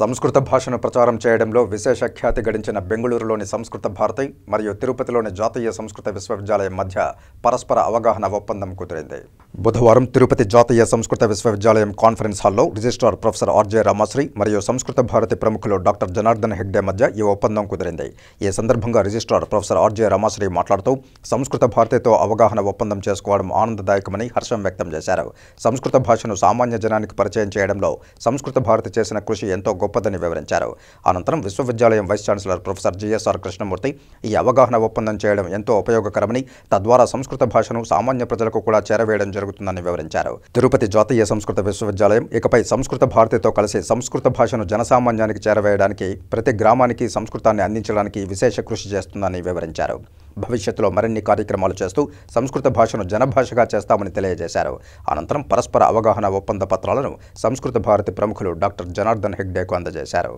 సంస్కృత భాషను ప్రచారం చేయడంలో విశేష ఖ్యాతి గడించిన బెంగళూరులోని సంస్కృత భారతి మరియు తిరుపతిలోని జాతీయ సంస్కృత విశ్వవిద్యాలయం మధ్య పరస్పర అవగాహన ఒప్పందం కుదిరింది బుధవారం తిరుపతి జాతీయ సంస్కృత విశ్వవిద్యాలయం కాన్ఫరెన్స్ హాల్లో రిజిస్ట్రార్ ప్రొఫెసర్ ఆర్జే రామాశ్రీ మరియు సంస్కృత భారతి ప్రముఖులు డాక్టర్ జనార్దన్ హెగ్డే మధ్య ఈ ఒప్పందం కుదిరింది ఈ సందర్భంగా రిజిస్ట్రార్ ప్రొఫెసర్ ఆర్జే రామాశ్రీ మాట్లాడుతూ సంస్కృత భారతితో అవగాహన ఒప్పందం చేసుకోవడం ఆనందదాయకమని హర్షం వ్యక్తం చేశారు సంస్కృత భాషను సామాన్య జనానికి పరిచయం చేయడంలో సంస్కృత భారతి చేసిన కృషి ఎంతో గొప్పదని వివరించారు అనంతరం విశ్వవిద్యాలయం vice chancellor professor GSR Krishnamurthy ఈ అవగాహన ఒప్పందం చేయడం ఎంతో ఉపయోగకరమని తద్వారా సంస్కృత భాషను సామాన్య ప్రజలకు కూడా చేరవేయడం జరుగుతుందని వివరించారు తిరుపతి జాతీయ సంస్కృత విశ్వవిద్యాలయం ఇకపై సంస్కృత భారతితో కలిసి సంస్కృత భాషను జనసామాన్యానికి చేరవేయడానికి ప్రతి గ్రామానికి సంస్కృతాన్ని అందించడానికి విశేష కృషి చేస్తుందని వివరించారు భవిష్యత్తులో మరిన్ని కార్యక్రమాలు చేస్తూ సంస్కృత భాషను జనభాషగా చేస్తామని తెలియజేశారు అనంతరం పరస్పర అవగాహన ఒప్పంద పత్రాలను సంస్కృత భారతి ప్రముఖులు డాక్టర్ జనార్దన్ హెగ్డేకు అందజేశారు